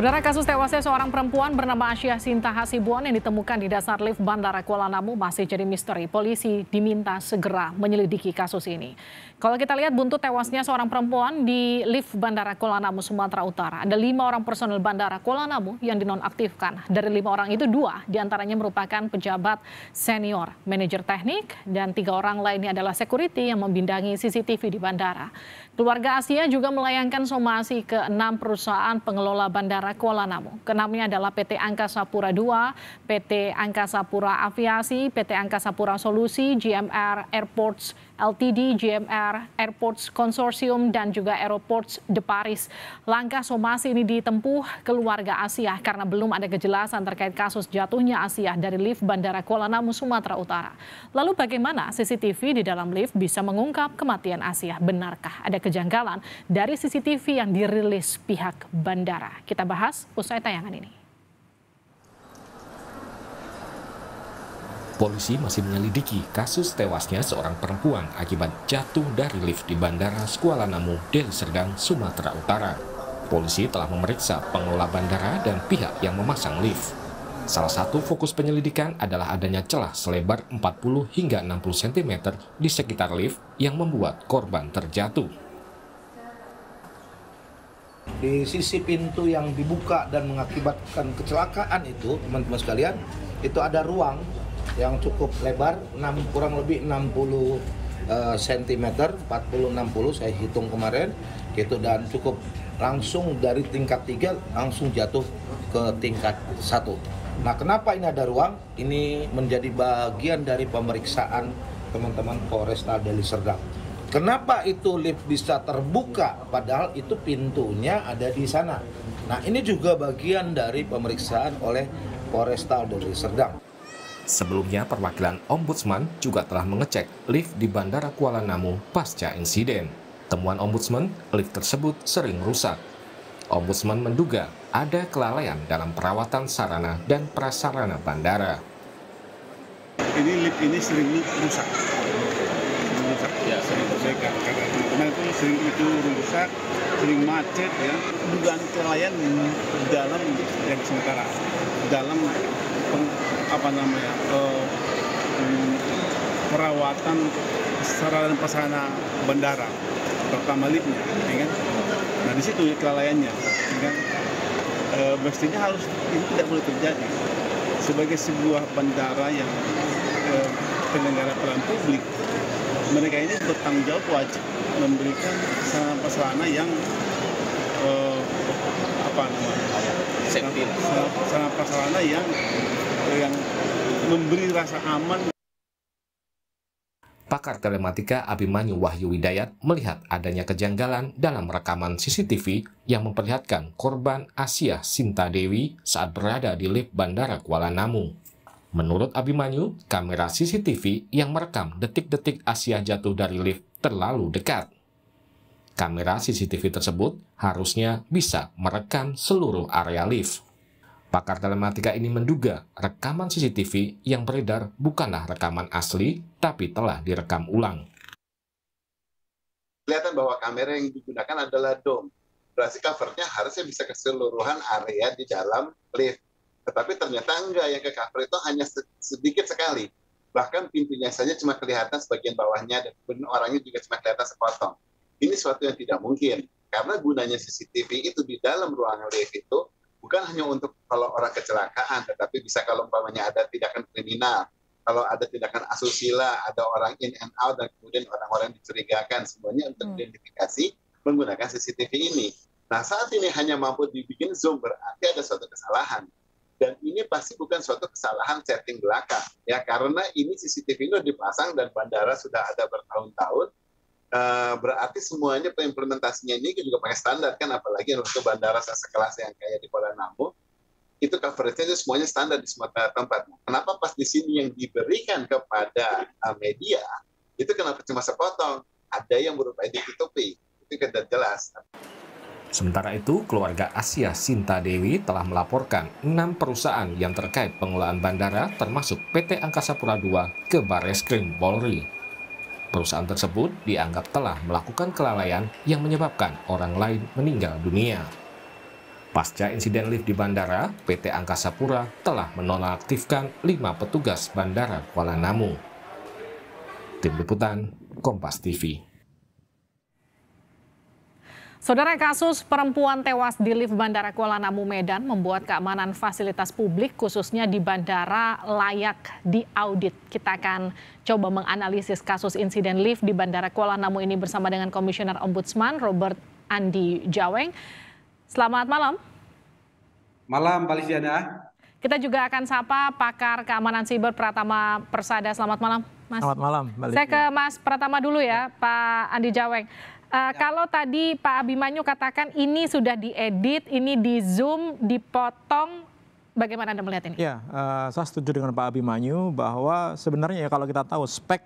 Saudara kasus tewasnya seorang perempuan bernama Asia Sinta Hasibuan yang ditemukan di dasar lift Bandara Kuala Namu masih jadi misteri. Polisi diminta segera menyelidiki kasus ini. Kalau kita lihat buntut tewasnya seorang perempuan di lift Bandara Kuala Namu, Sumatera Utara. Ada lima orang personel Bandara Kuala Namu yang dinonaktifkan. Dari lima orang itu dua diantaranya merupakan pejabat senior, manajer teknik, dan tiga orang lainnya adalah security yang membindangi CCTV di bandara. Keluarga Asia juga melayangkan somasi ke enam perusahaan pengelola Bandara Kuala Namu. Kenamnya adalah PT Angkasa Pura II, PT Angkasa Pura Aviasi, PT Angkasa Pura Solusi, GMR Airports, LTD, GMR, Airports Consortium, dan juga Aeroports de Paris. Langkah somasi ini ditempuh keluarga Asia karena belum ada kejelasan terkait kasus jatuhnya Asia dari lift Bandara Kuala Namu, Sumatera Utara. Lalu bagaimana CCTV di dalam lift bisa mengungkap kematian Asia? Benarkah ada kejanggalan dari CCTV yang dirilis pihak bandara? Kita bahas usai tayangan ini. Polisi masih menyelidiki kasus tewasnya seorang perempuan akibat jatuh dari lift di Bandara Kuala Namu, Deli Serdang, Sumatera Utara. Polisi telah memeriksa pengelola bandara dan pihak yang memasang lift. Salah satu fokus penyelidikan adalah adanya celah selebar 40 hingga 60 cm di sekitar lift yang membuat korban terjatuh di sisi pintu yang dibuka dan mengakibatkan kecelakaan itu teman-teman sekalian itu ada ruang yang cukup lebar 6 kurang lebih 60 cm 40 60 saya hitung kemarin gitu dan cukup langsung dari tingkat 3 langsung jatuh ke tingkat 1. Nah, kenapa ini ada ruang? Ini menjadi bagian dari pemeriksaan teman-teman Polresta Deli Serdang. Kenapa itu lift bisa terbuka padahal itu pintunya ada di sana? Nah, ini juga bagian dari pemeriksaan oleh Polresta Deli Serdang. Sebelumnya, perwakilan Ombudsman juga telah mengecek lift di Bandara Kuala Namu pasca insiden. Temuan Ombudsman, lift tersebut sering rusak. Ombudsman menduga ada kelalaian dalam perawatan sarana dan prasarana bandara. Ini lift ini sering rusak. Sering rusak. Ya, sering rusak. Karena itu sering itu rusak, sering macet ya. Dugaan kelalaian dalam yang sementara dalam apa namanya uh, perawatan sarana dan prasarana bandara terutama liftnya, ya kan? Nah di situ kelalaiannya, ya kan? E, mestinya harus ini tidak boleh terjadi sebagai sebuah bandara yang e, penyelenggara peran publik mereka ini bertanggung jawab wajib memberikan sarana-sarana yang e, apa namanya sarana-sarana yang yang memberi rasa aman. Pakar telematika Abimanyu Wahyu Widayat melihat adanya kejanggalan dalam rekaman CCTV yang memperlihatkan korban Asia Sinta Dewi saat berada di lift Bandara Kuala Namu. Menurut Abimanyu, kamera CCTV yang merekam detik-detik Asia jatuh dari lift terlalu dekat. Kamera CCTV tersebut harusnya bisa merekam seluruh area lift. Pakar telematika ini menduga rekaman CCTV yang beredar bukanlah rekaman asli, tapi telah direkam ulang. Kelihatan bahwa kamera yang digunakan adalah dome. Berarti covernya harusnya bisa keseluruhan area di dalam lift. Tetapi ternyata enggak, yang ke cover itu hanya sedikit sekali. Bahkan pintunya saja cuma kelihatan sebagian bawahnya, dan kemudian orangnya juga cuma kelihatan sepotong. Ini suatu yang tidak mungkin. Karena gunanya CCTV itu di dalam ruangan lift itu bukan hanya untuk kalau orang kecelakaan, tetapi bisa kalau umpamanya ada tindakan kriminal, kalau ada tindakan asusila, ada orang in and out, dan kemudian orang-orang dicurigakan, semuanya untuk hmm. identifikasi menggunakan CCTV ini. Nah, saat ini hanya mampu dibikin zoom, berarti ada suatu kesalahan. Dan ini pasti bukan suatu kesalahan setting belakang, ya karena ini CCTV ini dipasang dan bandara sudah ada bertahun-tahun, Eh, berarti semuanya pengimplementasinya ini juga pakai standar kan apalagi untuk bandara sekelas yang kayak di Kuala Namu itu coveragenya semuanya standar di semua tempat. Kenapa pas di sini yang diberikan kepada eh, media itu kenapa cuma sepotong? Ada yang berupa edit-tutupi. Itu tidak jelas. Sementara itu, keluarga Asia Sinta Dewi telah melaporkan enam perusahaan yang terkait pengelolaan bandara termasuk PT Angkasa Pura II ke Bareskrim Polri. Perusahaan tersebut dianggap telah melakukan kelalaian yang menyebabkan orang lain meninggal dunia. Pasca insiden lift di bandara, PT Angkasa Pura telah menonaktifkan lima petugas bandara Kuala Namu. Tim Liputan, Kompas TV. Saudara kasus perempuan tewas di lift Bandara Kuala Namu Medan membuat keamanan fasilitas publik khususnya di bandara layak diaudit. Kita akan coba menganalisis kasus insiden lift di Bandara Kuala Namu ini bersama dengan Komisioner Ombudsman Robert Andi Jaweng. Selamat malam. Malam, Pak Lisiana. Kita juga akan sapa pakar keamanan siber Pratama Persada. Selamat malam, Mas. Selamat malam, Mbak Saya ke Mas Pratama dulu ya, Pak Andi Jaweng. Uh, Kalau tadi Pak Abimanyu katakan ini sudah diedit, ini di zoom, dipotong, bagaimana Anda melihat ini? Ya, uh, saya setuju dengan Pak Abimanyu bahwa sebenarnya ya kalau kita tahu spek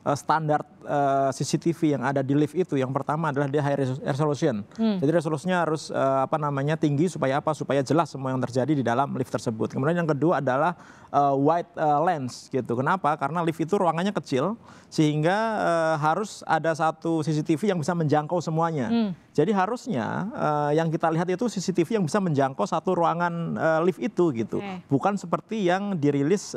Eh, standar eh, CCTV yang ada di lift itu yang pertama adalah dia high resolution. Hmm. Jadi resolusinya harus eh, apa namanya tinggi supaya apa? Supaya jelas semua yang terjadi di dalam lift tersebut. Kemudian yang kedua adalah uh, wide lens gitu. Kenapa? Karena lift itu ruangannya kecil sehingga harus ada satu CCTV yang bisa menjangkau semuanya. Hmm. Jadi harusnya yang kita lihat itu CCTV yang bisa menjangkau satu ruangan lift itu gitu. Okay. Bukan seperti yang dirilis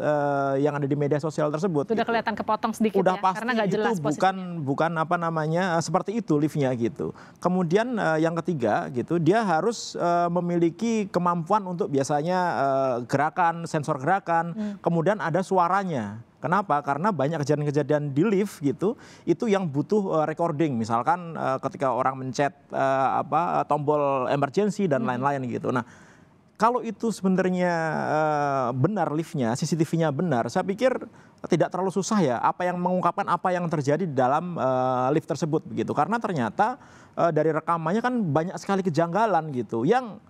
yang ada di media sosial tersebut. Sudah gitu. kelihatan kepotong sedikit Udah ya pasti karena gak jelas itu bukan bukan apa namanya eh, seperti itu liftnya gitu. Kemudian uh, yang ketiga gitu dia harus uh, memiliki kemampuan untuk biasanya uh, gerakan sensor gerakan, hmm. kemudian ada suaranya. Kenapa? Karena banyak kejadian-kejadian di lift gitu, itu yang butuh uh, recording. Misalkan uh, ketika orang mencet uh, apa tombol emergency dan hmm. lain-lain hmm. gitu. Nah, kalau itu sebenarnya uh, benar liftnya, CCTV-nya benar, saya pikir tidak terlalu susah ya apa yang mengungkapkan apa yang terjadi dalam uh, lift tersebut begitu karena ternyata uh, dari rekamannya kan banyak sekali kejanggalan gitu yang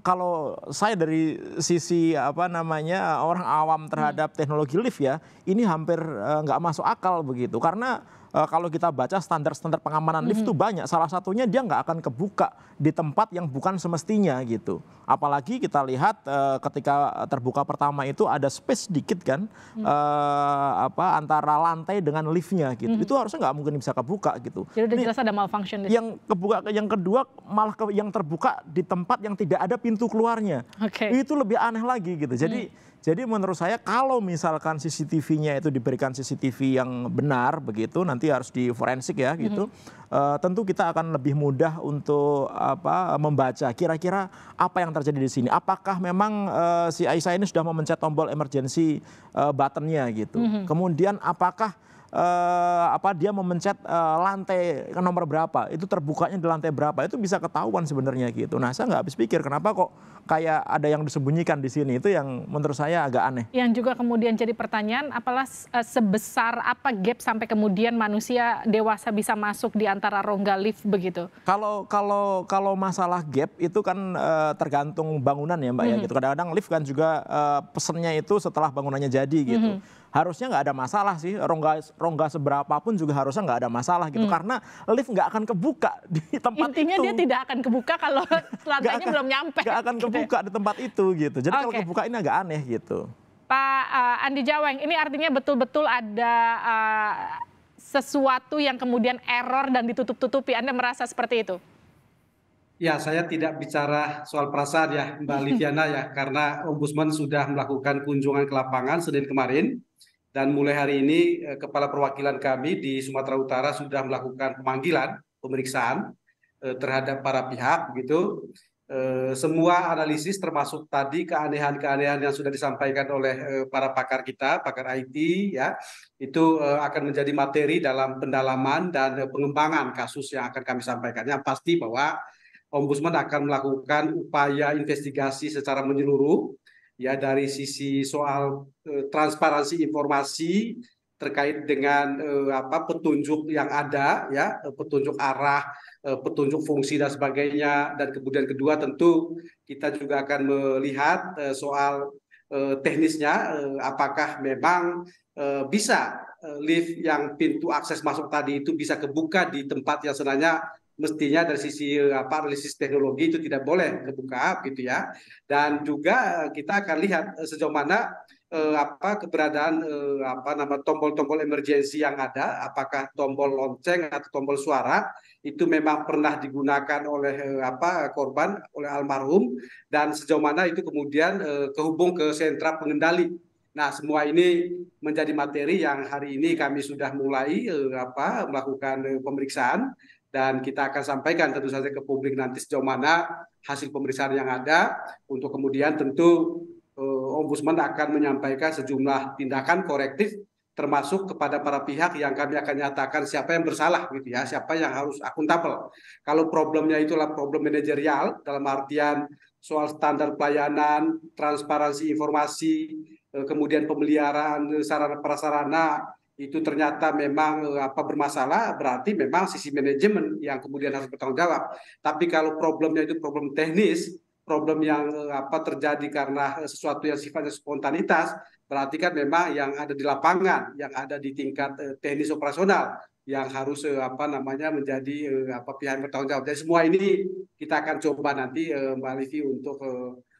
kalau saya dari sisi apa namanya orang awam terhadap hmm. teknologi lift ya ini hampir eh, nggak uh, masuk akal begitu karena uh, kalau kita baca standar-standar pengamanan lift itu banyak. Salah satunya dia nggak akan kebuka di tempat yang bukan semestinya gitu. Apalagi kita lihat uh, ketika terbuka pertama itu ada space dikit kan mm -hmm. uh, apa antara lantai dengan liftnya gitu. Mm -hmm. Itu harusnya nggak mungkin bisa kebuka gitu. Jadi udah jelas ada malfunction. Yang kebuka yang kedua malah ke, yang terbuka di tempat yang tidak ada pintu keluarnya. Okay. Itu lebih aneh lagi gitu. Jadi mm -hmm jadi menurut saya kalau misalkan CCTV-nya itu diberikan CCTV yang benar begitu nanti harus di forensik ya hmm. gitu. Mm -hmm. uh, tentu kita akan lebih mudah untuk apa membaca kira-kira apa yang terjadi di sini. Apakah memang uh, si Aisyah ini sudah memencet tombol emergency uh, buttonnya gitu. Mm -hmm. Kemudian apakah eh, apa dia memencet eh, lantai nomor berapa, itu terbukanya di lantai berapa, itu bisa ketahuan sebenarnya gitu. Nah saya nggak habis pikir kenapa kok kayak ada yang disembunyikan di sini itu yang menurut saya agak aneh. Yang juga kemudian jadi pertanyaan, apalah eh, sebesar apa gap sampai kemudian manusia dewasa bisa masuk di antara rongga lift begitu? Kalau kalau kalau masalah gap itu kan eh, tergantung bangunan ya mbak mm -hmm. ya mhm. gitu. Kadang-kadang lift kan juga eh, pesennya itu setelah bangunannya jadi gitu. Mm -hmm harusnya nggak ada masalah sih rongga rongga seberapa pun juga harusnya nggak ada masalah gitu hmm. karena lift nggak akan kebuka di tempat Intinya itu. Intinya dia tidak akan kebuka kalau lantainya belum nyampe. Nggak akan gitu. Ya. kebuka di tempat itu gitu. Jadi okay. kalau kebuka ini agak aneh gitu. Pak uh, Andi Jaweng, ini artinya betul-betul ada uh, sesuatu yang kemudian error dan ditutup-tutupi. Anda merasa seperti itu? Ya, saya tidak bicara soal perasaan ya, Mbak Liviana ya, karena Ombudsman sudah melakukan kunjungan ke lapangan Senin kemarin dan mulai hari ini eh, kepala perwakilan kami di Sumatera Utara sudah melakukan pemanggilan, pemeriksaan eh, terhadap para pihak begitu. Eh, semua analisis termasuk tadi keanehan-keanehan yang sudah disampaikan oleh eh, para pakar kita, pakar IT ya, itu eh, akan menjadi materi dalam pendalaman dan pengembangan kasus yang akan kami sampaikan. Yang pasti bahwa Ombudsman akan melakukan upaya investigasi secara menyeluruh ya dari sisi soal eh, transparansi informasi terkait dengan eh, apa petunjuk yang ada ya eh, petunjuk arah eh, petunjuk fungsi dan sebagainya dan kemudian kedua tentu kita juga akan melihat eh, soal eh, teknisnya eh, apakah memang eh, bisa eh, lift yang pintu akses masuk tadi itu bisa kebuka di tempat yang sebenarnya mestinya dari sisi apa analisis teknologi itu tidak boleh terbuka gitu ya dan juga kita akan lihat eh, sejauh mana eh, apa keberadaan eh, apa nama tombol-tombol emergensi yang ada apakah tombol lonceng atau tombol suara itu memang pernah digunakan oleh eh, apa korban oleh almarhum dan sejauh mana itu kemudian eh, kehubung ke sentra pengendali Nah, semua ini menjadi materi yang hari ini kami sudah mulai eh, apa melakukan eh, pemeriksaan dan kita akan sampaikan tentu saja ke publik nanti sejauh mana hasil pemeriksaan yang ada untuk kemudian tentu eh, ombudsman akan menyampaikan sejumlah tindakan korektif termasuk kepada para pihak yang kami akan nyatakan siapa yang bersalah gitu ya, siapa yang harus akuntabel. Kalau problemnya itulah problem manajerial dalam artian soal standar pelayanan, transparansi informasi, eh, kemudian pemeliharaan eh, sarana prasarana, itu ternyata memang eh, apa bermasalah berarti memang sisi manajemen yang kemudian harus bertanggung jawab. Tapi kalau problemnya itu problem teknis, problem yang eh, apa terjadi karena eh, sesuatu yang sifatnya spontanitas, berarti kan memang yang ada di lapangan, yang ada di tingkat teknis operasional yang harus apa namanya menjadi eh, apa pihak bertanggung jawab. Jadi semua ini kita akan coba nanti Mbak Livi untuk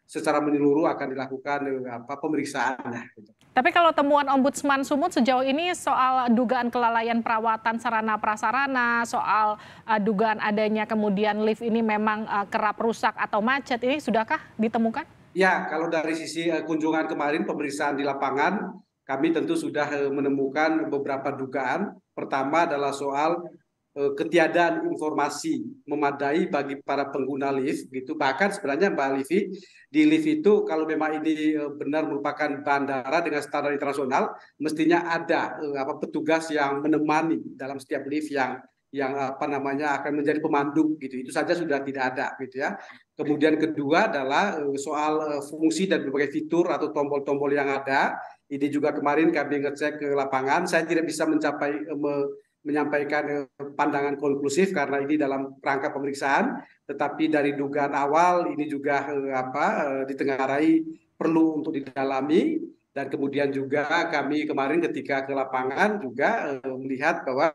secara menyeluruh akan dilakukan apa pemeriksaannya tapi kalau temuan Ombudsman Sumut sejauh ini soal dugaan kelalaian perawatan sarana prasarana, soal uh, dugaan adanya kemudian lift ini memang uh, kerap rusak atau macet ini sudahkah ditemukan? Ya, kalau dari sisi uh, kunjungan kemarin pemeriksaan di lapangan, kami tentu sudah uh, menemukan beberapa dugaan. Pertama adalah soal Eh, ketiadaan informasi memadai bagi para pengguna lift gitu bahkan sebenarnya Mbak Livi di lift itu kalau memang ini eh, benar merupakan bandara dengan standar internasional mestinya ada eh, apa petugas yang menemani dalam setiap lift yang yang apa namanya akan menjadi pemandu gitu itu saja sudah tidak ada gitu ya kemudian kedua adalah soal fungsi dan berbagai fitur atau tombol-tombol yang ada ini juga kemarin kami ngecek ke lapangan saya tidak bisa mencapai me, menyampaikan eh, pandangan konklusif karena ini dalam rangka pemeriksaan, tetapi dari dugaan awal ini juga eh, apa eh, ditengarai perlu untuk didalami dan kemudian juga kami kemarin ketika ke lapangan juga melihat bahwa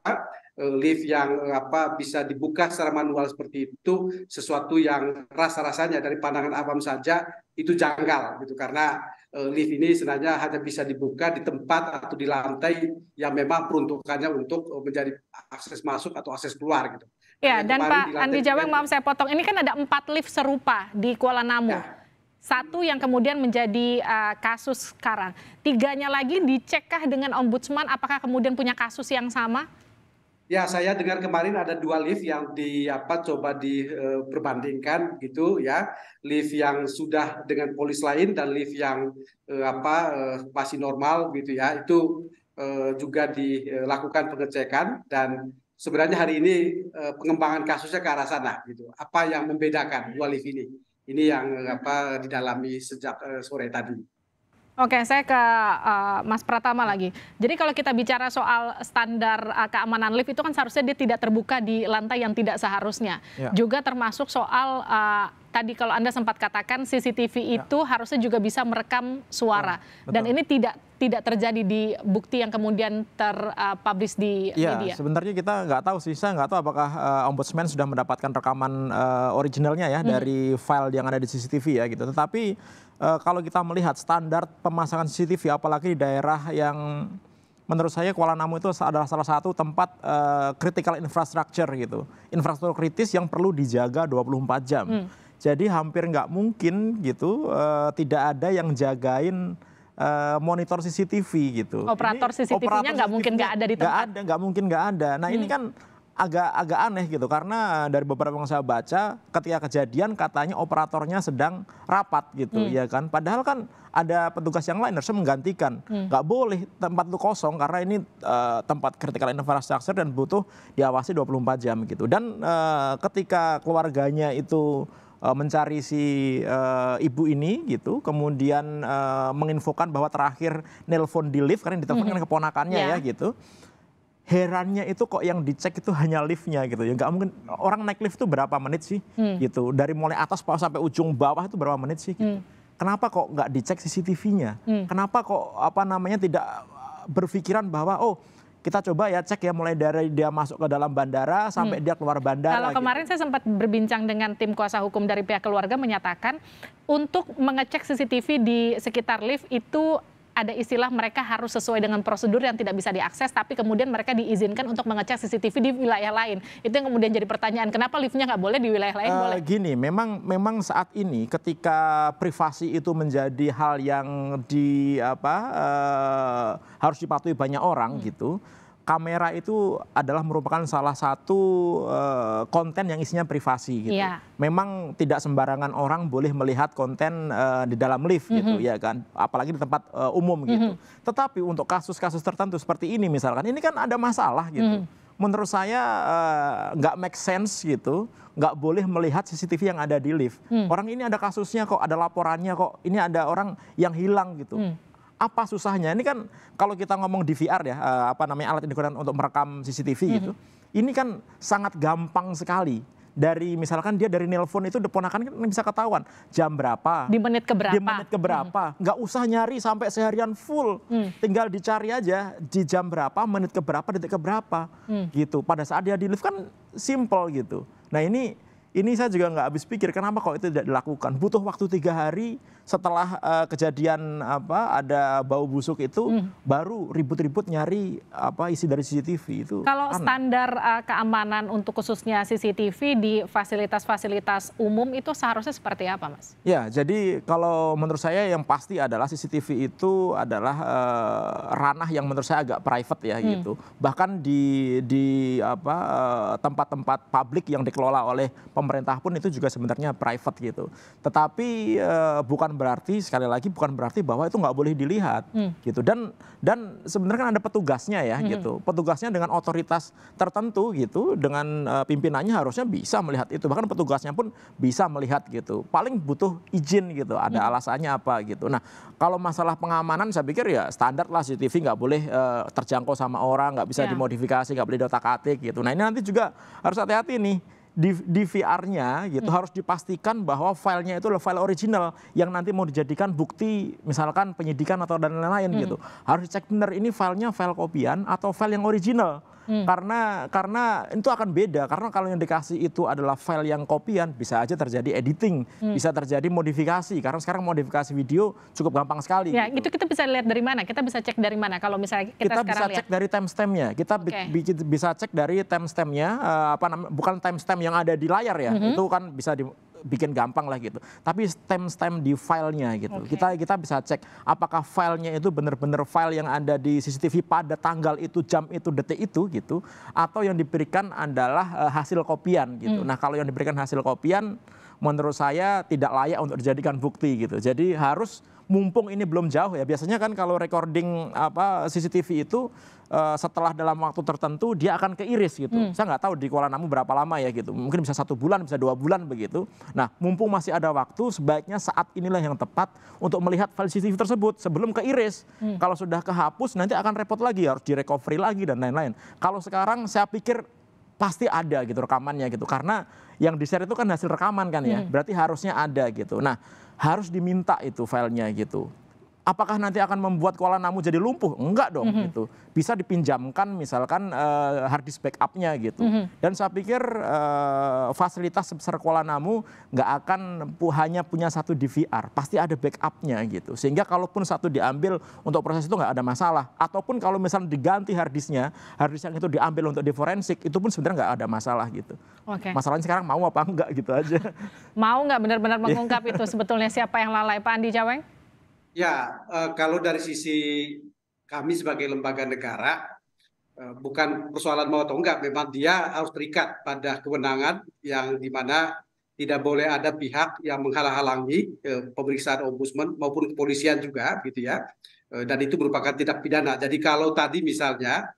Eh, lift yang eh, apa bisa dibuka secara manual seperti itu sesuatu yang rasa-rasanya dari pandangan awam saja itu janggal gitu karena eh, lift ini sebenarnya hanya bisa dibuka di tempat atau di lantai yang memang peruntukannya untuk menjadi akses masuk atau akses keluar gitu. Ya dan, dan Pak Andi yang maaf saya potong ini kan ada empat lift serupa di Kuala Namu. Ya. Satu yang kemudian menjadi uh, kasus sekarang. Tiganya lagi dicekah dengan ombudsman apakah kemudian punya kasus yang sama? Ya, saya dengar kemarin ada dua lift yang di apa coba diperbandingkan eh, e, gitu ya. Lift yang sudah dengan polis lain dan lift yang e, apa e, masih normal gitu ya. Itu e, juga dilakukan pengecekan dan sebenarnya hari ini e, pengembangan kasusnya ke arah sana gitu. Apa yang membedakan dua lift ini? Ini yang apa didalami sejak e, sore tadi. Oke, saya ke uh, Mas Pratama lagi. Jadi kalau kita bicara soal standar uh, keamanan lift itu kan seharusnya dia tidak terbuka di lantai yang tidak seharusnya. Ya. Juga termasuk soal uh, tadi kalau Anda sempat katakan CCTV ya. itu harusnya juga bisa merekam suara. Ya, Dan ini tidak tidak terjadi di bukti yang kemudian terpublish uh, di ya, media? Sebenarnya kita nggak tahu sih, saya nggak tahu apakah uh, ombudsman sudah mendapatkan rekaman uh, originalnya ya hmm. dari file yang ada di CCTV ya gitu. Tetapi uh, kalau kita melihat standar pemasangan CCTV, apalagi di daerah yang menurut saya Kuala Namu itu adalah salah satu tempat uh, critical infrastructure gitu. Infrastruktur kritis yang perlu dijaga 24 jam. Hmm. Jadi hampir nggak mungkin gitu uh, tidak ada yang jagain Eh, monitor CCTV gitu. Operator CCTV-nya nggak mungkin nggak ada di tempat. Nggak ada, nggak mungkin nggak ada. Nah hmm. ini kan agak agak aneh gitu karena eh, dari beberapa yang saya baca ketika kejadian katanya operatornya sedang rapat gitu hmm. ya kan padahal kan ada petugas yang lain harusnya menggantikan hmm. nggak hmm. boleh tempat itu kosong karena ini uh, tempat critical infrastructure dan butuh diawasi 24 jam gitu dan uh, ketika keluarganya itu Eh, mencari si uh, ibu ini gitu kemudian uh, menginfokan bahwa terakhir nelpon di lift karena ditelepon mm-hmm. Kan keponakannya ya, yeah. ya gitu herannya itu kok yang dicek itu hanya liftnya gitu ya nggak mungkin orang naik lift itu berapa menit sih mm. gitu dari mulai atas sampai ujung bawah itu berapa menit sih gitu. Mm. Kenapa kok nggak dicek CCTV-nya? mm. Kenapa kok apa namanya tidak berpikiran bahwa oh kita coba ya cek ya mulai dari dia masuk ke dalam bandara sampai hmm. dia keluar bandara. Kalau gitu. kemarin gitu. saya sempat berbincang dengan tim kuasa hukum dari pihak keluarga menyatakan untuk mengecek CCTV di sekitar lift itu ada istilah mereka harus sesuai dengan prosedur yang tidak bisa diakses, tapi kemudian mereka diizinkan untuk mengecek CCTV di wilayah lain. Itu yang kemudian jadi pertanyaan, kenapa liftnya nggak boleh di wilayah lain? Uh, boleh. Eh, gini, memang memang saat ini ketika privasi itu menjadi hal yang di apa uh, harus dipatuhi banyak orang hmm. gitu kamera itu adalah merupakan salah satu uh, konten yang isinya privasi gitu. Yeah. Memang tidak sembarangan orang boleh melihat konten uh, di dalam lift mm -hmm. gitu mhm. ya kan, apalagi di tempat uh, umum mm -hmm. gitu. Mhm. Tetapi untuk kasus-kasus tertentu seperti ini misalkan, ini kan ada masalah gitu. Mm -hmm. Menurut saya nggak uh, make sense gitu, nggak boleh melihat CCTV yang ada di lift. Hmm. Orang ini ada kasusnya kok, ada laporannya kok, ini ada orang yang hilang gitu. Hmm. Apa susahnya? Ini kan kalau kita ngomong DVR ya, eh, apa namanya alat yang untuk merekam CCTV mm -hmm. gitu. Ini kan sangat gampang sekali dari misalkan dia dari nelpon itu deponakan kan bisa ketahuan jam berapa di menit keberapa di menit keberapa hmm. nggak usah nyari sampai seharian full hmm. tinggal dicari aja di jam berapa menit keberapa detik keberapa hmm. gitu pada saat dia di lift kan simple gitu nah ini ini saya juga nggak habis pikir kenapa kok itu tidak dilakukan. Butuh waktu tiga hari setelah uh, kejadian apa ada bau busuk itu hmm. baru ribut-ribut nyari apa isi dari CCTV itu. Kalau aneh. standar uh, keamanan untuk khususnya CCTV di fasilitas-fasilitas umum itu seharusnya seperti apa, Mas? Ya, jadi kalau menurut saya yang pasti adalah CCTV itu adalah uh, ranah yang menurut saya agak private ya hmm. gitu. Bahkan di di apa tempat-tempat uh, publik yang dikelola oleh pemerintah pun itu juga sebenarnya private gitu. Tetapi uh, bukan berarti sekali lagi bukan berarti bahwa itu nggak boleh dilihat hmm. gitu. Dan dan sebenarnya kan ada petugasnya ya hmm. gitu. Petugasnya dengan otoritas tertentu gitu, dengan uh, pimpinannya harusnya bisa melihat itu. Bahkan petugasnya pun bisa melihat gitu. Paling butuh izin gitu. Ada hmm. alasannya apa gitu. Nah kalau masalah pengamanan saya pikir ya standar lah CCTV nggak boleh uh, terjangkau sama orang, nggak bisa yeah. dimodifikasi, nggak boleh dotak atik gitu. Nah ini nanti juga harus hati-hati nih DVR-nya gitu hmm. harus dipastikan bahwa filenya itu adalah file original yang nanti mau dijadikan bukti misalkan penyidikan atau dan lain-lain hmm. gitu harus dicek benar ini filenya file kopian atau file yang original hmm. karena karena itu akan beda karena kalau yang dikasih itu adalah file yang kopian bisa aja terjadi editing hmm. bisa terjadi modifikasi karena sekarang modifikasi video cukup gampang sekali ya gitu. itu kita bisa lihat dari mana kita bisa cek dari mana kalau misalnya kita, kita bisa lihat. cek dari timestampnya kita okay. bisa cek dari timestampnya uh, apa namanya bukan timestamp yang ada di layar ya hmm. itu kan bisa di bikin gampang lah gitu. Tapi stem-stem di filenya gitu. Okay. Kita kita bisa cek apakah filenya itu benar-benar file yang ada di CCTV pada tanggal itu, jam itu, detik itu gitu, atau yang diberikan adalah uh, hasil kopian gitu. Hmm. Nah kalau yang diberikan hasil kopian, menurut saya tidak layak untuk dijadikan bukti gitu. Jadi harus mumpung ini belum jauh ya. Biasanya kan kalau recording apa CCTV itu uh, setelah dalam waktu tertentu dia akan keiris gitu. Hmm. Saya nggak tahu di Kuala Namu berapa lama ya gitu. Mungkin bisa satu bulan, bisa dua bulan begitu. Nah, mumpung masih ada waktu, sebaiknya saat inilah yang tepat untuk melihat file CCTV tersebut sebelum keiris. Hmm. Kalau sudah kehapus nanti akan repot lagi, harus direcovery lagi dan lain-lain. Kalau sekarang saya pikir pasti ada gitu rekamannya gitu karena yang di share itu kan hasil rekaman kan ya. Hmm. Berarti harusnya ada gitu. Nah, harus diminta itu filenya gitu apakah nanti akan membuat Kuala Namu jadi lumpuh? Enggak dong mm -hmm. gitu. Bisa dipinjamkan misalkan uh, hard disk backupnya gitu. Mm -hmm. Dan saya pikir uh, fasilitas sebesar Kuala Namu nggak akan pu hanya punya satu DVR, pasti ada backupnya gitu. Sehingga kalaupun satu diambil untuk proses itu nggak ada masalah. Ataupun kalau misalnya diganti hard disknya, hard disk yang itu diambil untuk di forensik itu pun sebenarnya nggak ada masalah gitu. Okay. Masalahnya sekarang mau apa enggak gitu aja. mau nggak benar-benar iya. mengungkap itu sebetulnya siapa yang lalai Pak Andi Jaweng? Ya, eh, kalau dari sisi kami sebagai lembaga negara, eh, bukan persoalan mau atau enggak, memang dia harus terikat pada kewenangan yang dimana tidak boleh ada pihak yang menghalang-halangi eh, pemeriksaan ombudsman maupun kepolisian juga, gitu ya. Dan itu merupakan tindak pidana. Jadi kalau tadi misalnya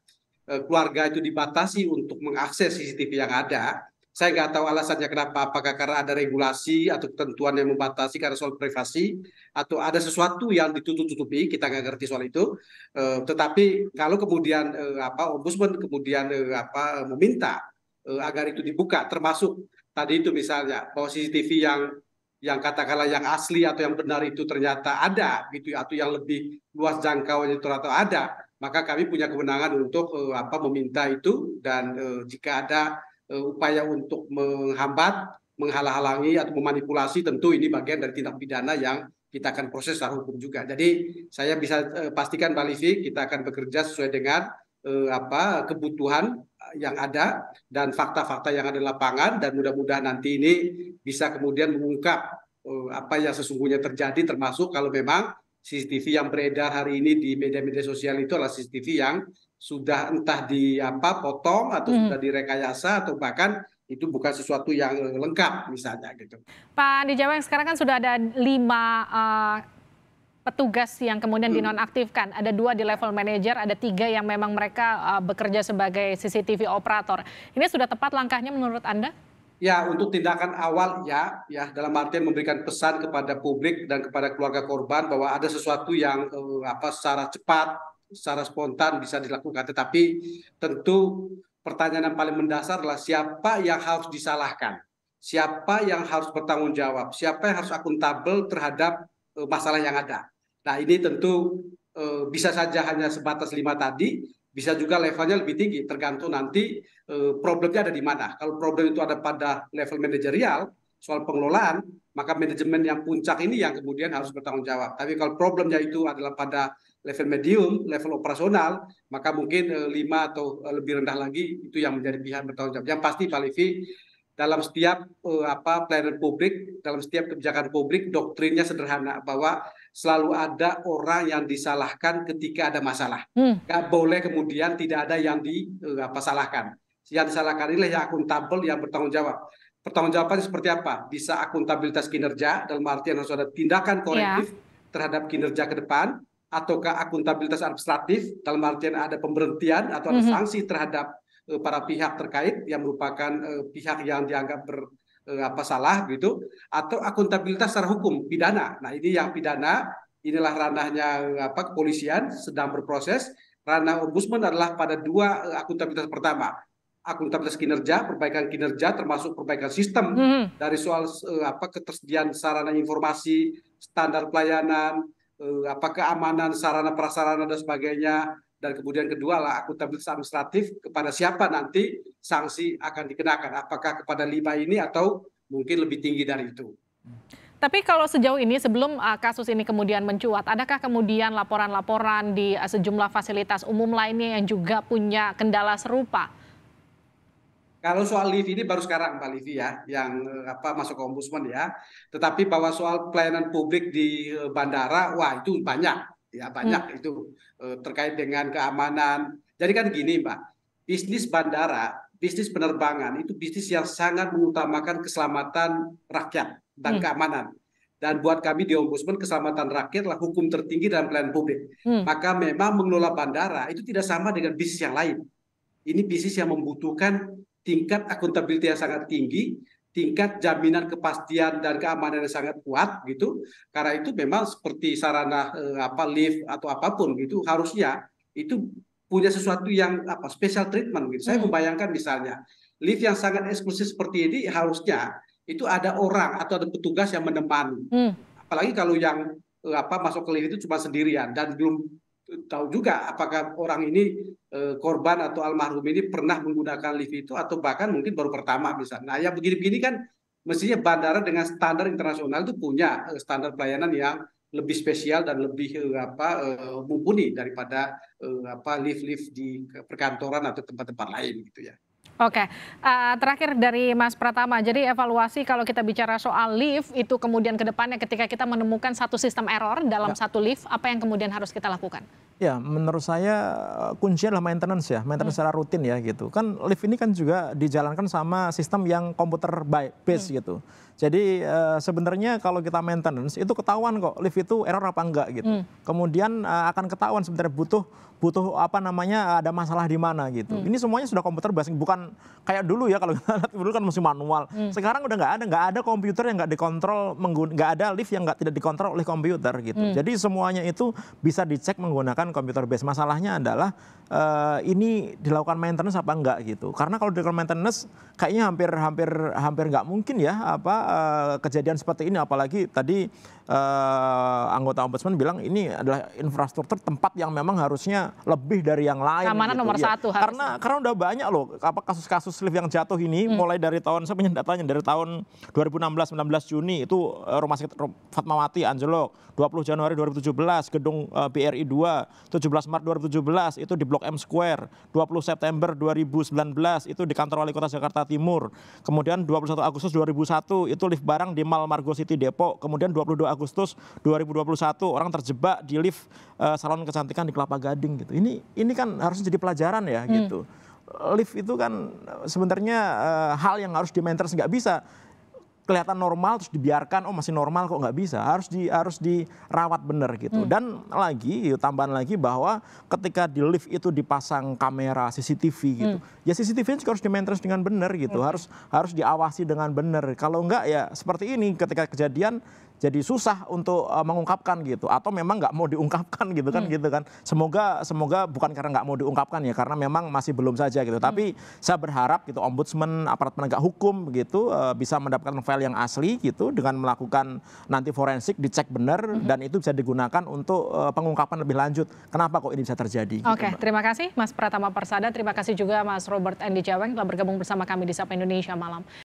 keluarga itu dibatasi untuk mengakses CCTV yang ada, saya nggak tahu alasannya kenapa. Apakah karena ada regulasi atau ketentuan yang membatasi karena soal privasi atau ada sesuatu yang ditutup-tutupi kita nggak ngerti soal itu. Uh, tetapi kalau kemudian uh, apa ombudsman kemudian uh, apa meminta uh, agar itu dibuka, termasuk tadi itu misalnya bahwa CCTV yang yang katakanlah yang asli atau yang benar itu ternyata ada gitu atau yang lebih luas jangkauannya itu atau ada maka kami punya kewenangan untuk uh, apa meminta itu dan uh, jika ada Eh, upaya untuk menghambat, menghalang-halangi atau memanipulasi tentu ini bagian dari tindak pidana yang kita akan proses secara hukum juga. Jadi saya bisa uh, pastikan Mbak Livi kita akan bekerja sesuai dengan uh, apa kebutuhan yang ada dan fakta-fakta yang ada di lapangan dan mudah-mudahan nanti ini bisa kemudian mengungkap uh, apa yang sesungguhnya terjadi termasuk kalau memang CCTV yang beredar hari ini di media-media sosial itu adalah CCTV yang sudah entah di apa potong atau hmm. sudah direkayasa atau bahkan itu bukan sesuatu yang lengkap misalnya gitu. Pak Jawa yang sekarang kan sudah ada lima uh, petugas yang kemudian hmm. dinonaktifkan. Ada dua di level manager, ada tiga yang memang mereka uh, bekerja sebagai CCTV operator. Ini sudah tepat langkahnya menurut Anda? Ya, untuk tindakan awal ya, ya dalam artian memberikan pesan kepada publik dan kepada keluarga korban bahwa ada sesuatu yang uh, apa secara cepat secara spontan bisa dilakukan. Tetapi tentu pertanyaan yang paling mendasar adalah siapa yang harus disalahkan, siapa yang harus bertanggung jawab, siapa yang harus akuntabel terhadap e, masalah yang ada. Nah ini tentu e, bisa saja hanya sebatas lima tadi, bisa juga levelnya lebih tinggi tergantung nanti e, problemnya ada di mana. Kalau problem itu ada pada level manajerial soal pengelolaan, maka manajemen yang puncak ini yang kemudian harus bertanggung jawab. Tapi kalau problemnya itu adalah pada level medium, level operasional, maka mungkin eh, lima atau eh, lebih rendah lagi itu yang menjadi pihak bertanggung jawab. Yang pasti Pak Levi dalam setiap eh, apa pelayanan publik, dalam setiap kebijakan publik, doktrinnya sederhana bahwa selalu ada orang yang disalahkan ketika ada masalah. Hmm. Gak boleh kemudian tidak ada yang di apa salahkan. Yang disalahkan inilah yang akuntabel, yang bertanggung jawab. Pertanggung jawabnya seperti apa? Bisa akuntabilitas kinerja dalam artian harus ada tindakan korektif yeah. terhadap kinerja ke depan ataukah akuntabilitas administratif dalam artian ada pemberhentian atau ada mhm. sanksi terhadap uh, para pihak terkait yang merupakan uh, pihak yang dianggap ber uh, apa salah gitu atau akuntabilitas secara hukum pidana. Nah, ini yang pidana inilah ranahnya apa kepolisian sedang berproses. Ranah ombudsman adalah pada dua akuntabilitas pertama, akuntabilitas kinerja, perbaikan kinerja termasuk perbaikan sistem mm -hmm. dari soal uh, apa ketersediaan sarana informasi, standar pelayanan, Eh, apa keamanan sarana prasarana dan sebagainya dan kemudian kedua lah akuntabilitas administratif kepada siapa nanti sanksi akan dikenakan apakah kepada lima ini atau mungkin lebih tinggi dari itu. Tapi kalau sejauh ini sebelum eh, kasus ini kemudian mencuat, adakah kemudian laporan-laporan di eh, sejumlah fasilitas umum lainnya yang juga punya kendala serupa? Kalau soal livi ini baru sekarang Pak Livi ya, yang eh, apa masuk ke ombudsman ya. Tetapi bahwa soal pelayanan publik di eh, bandara, wah itu banyak ya banyak hmm. itu eh, terkait dengan keamanan. Jadi kan gini Mbak, bisnis bandara, bisnis penerbangan itu bisnis yang sangat mengutamakan keselamatan rakyat dan hmm. keamanan. Dan buat kami di Ombudsman keselamatan rakyat adalah hukum tertinggi dalam pelayanan publik. Hmm. Maka memang mengelola bandara itu tidak sama dengan bisnis yang lain. Ini bisnis yang membutuhkan tingkat akuntabilitas yang sangat tinggi, tingkat jaminan kepastian dan keamanan yang sangat kuat gitu. Karena itu memang seperti sarana eh, apa lift atau apapun gitu harusnya itu punya sesuatu yang apa special treatment gitu. Saya hmm. membayangkan misalnya lift yang sangat eksklusif seperti ini harusnya itu ada orang atau ada petugas yang menemani. Hmm. Apalagi kalau yang eh, apa masuk ke lift itu cuma sendirian dan belum tahu juga apakah orang ini eh, korban atau almarhum ini pernah menggunakan lift itu atau bahkan mungkin baru pertama misalnya. Nah, yang begini-begini kan mestinya bandara dengan standar internasional itu punya eh, standar pelayanan yang lebih spesial dan lebih eh, apa mumpuni daripada apa lift-lift di perkantoran atau tempat-tempat lain gitu ya. Oke, uh, terakhir dari Mas Pratama, jadi evaluasi kalau kita bicara soal lift itu kemudian ke depannya ketika kita menemukan satu sistem error dalam ya. satu lift, apa yang kemudian harus kita lakukan? Ya, menurut saya eh, kuncinya adalah maintenance ya, maintenance hmm. secara rutin ya gitu. Kan lift ini kan juga dijalankan sama sistem yang komputer base hmm. gitu. Jadi uh, sebenarnya kalau kita maintenance itu ketahuan kok lift itu error apa enggak gitu. Hmm. Kemudian uh, akan ketahuan sebenarnya butuh butuh apa namanya ada masalah di mana gitu. Hmm. Ini semuanya sudah komputer basic bukan kayak dulu ya kalau kita lihat dulu kan masih manual. Hmm. Sekarang udah nggak ada, nggak ada komputer yang nggak dikontrol nggak ada lift yang nggak tidak dikontrol oleh komputer gitu. Hmm. Jadi semuanya itu bisa dicek menggunakan menggunakan komputer base. Masalahnya adalah uh, ini dilakukan maintenance apa enggak gitu. Karena kalau dilakukan maintenance kayaknya hampir hampir hampir enggak mungkin ya apa uh, kejadian seperti ini apalagi tadi uh, anggota ombudsman bilang ini adalah infrastruktur tempat yang memang harusnya lebih dari yang lain. Keamanan gitu, nomor ya. satu. Karena karena udah banyak loh apa kasus-kasus lift yang jatuh ini hmm. mulai dari tahun saya punya datanya dari tahun 2016 19 Juni itu rumah sakit Fatmawati Anjlok, 20 Januari 2017 gedung BRI 2, 17 Maret 2017 itu di Blok M Square, 20 September 2019 itu di kantor Wali Kota Jakarta Timur. Kemudian 21 Agustus 2001 itu lift barang di Mall Margo City Depok. Kemudian 22 Agustus 2021 orang terjebak di lift uh, salon kecantikan di Kelapa Gading gitu. Ini ini kan harusnya jadi pelajaran ya hmm. gitu. Lift itu kan sebenarnya uh, hal yang harus di maintenance nggak bisa kelihatan normal terus dibiarkan oh masih normal kok nggak bisa harus di harus dirawat bener gitu hmm. dan lagi ya, tambahan lagi bahwa ketika di lift itu dipasang kamera CCTV gitu hmm. ya CCTV juga harus di maintenance dengan bener gitu hmm. harus harus diawasi dengan bener kalau nggak ya seperti ini ketika kejadian jadi susah untuk uh, mengungkapkan gitu atau memang nggak mau diungkapkan gitu kan hmm. gitu kan semoga semoga bukan karena nggak mau diungkapkan ya karena memang masih belum saja gitu hmm. tapi saya berharap gitu ombudsman aparat penegak hukum gitu uh, bisa mendapatkan file yang asli gitu dengan melakukan nanti forensik dicek benar hmm. dan itu bisa digunakan untuk uh, pengungkapan lebih lanjut kenapa kok ini bisa terjadi gitu, oke okay, gitu, terima kasih Mas Pratama Persada terima kasih juga Mas Robert Andy Jaweng telah bergabung bersama kami di Sapa Indonesia malam